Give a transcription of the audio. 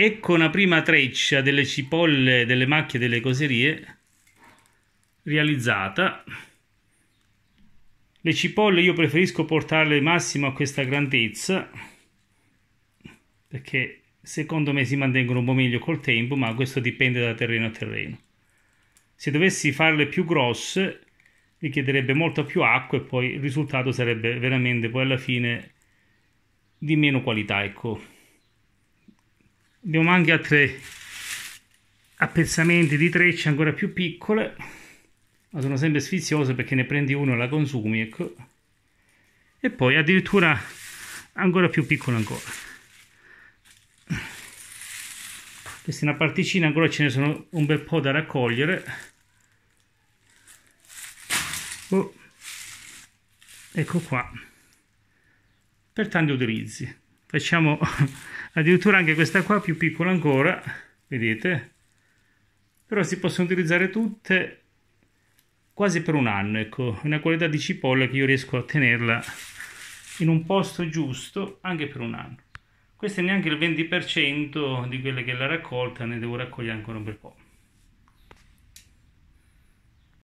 ecco una prima treccia delle cipolle, delle macchie, delle coserie realizzata. Le cipolle io preferisco portarle massimo a questa grandezza perché secondo me si mantengono un po' meglio col tempo, ma questo dipende da terreno a terreno. Se dovessi farle più grosse richiederebbe molto più acqua e poi il risultato sarebbe veramente poi alla fine di meno qualità, ecco. Abbiamo anche altri appezzamenti di trecce ancora più piccole, ma sono sempre sfiziose perché ne prendi uno e la consumi, ecco. E poi addirittura ancora più piccola ancora. Questa è una particina, ancora ce ne sono un bel po' da raccogliere. Oh, ecco qua, per tanti utilizzi facciamo addirittura anche questa qua più piccola ancora vedete però si possono utilizzare tutte quasi per un anno ecco una qualità di cipolla che io riesco a tenerla in un posto giusto anche per un anno questo è neanche il 20% di quella che è la raccolta ne devo raccogliere ancora un bel po'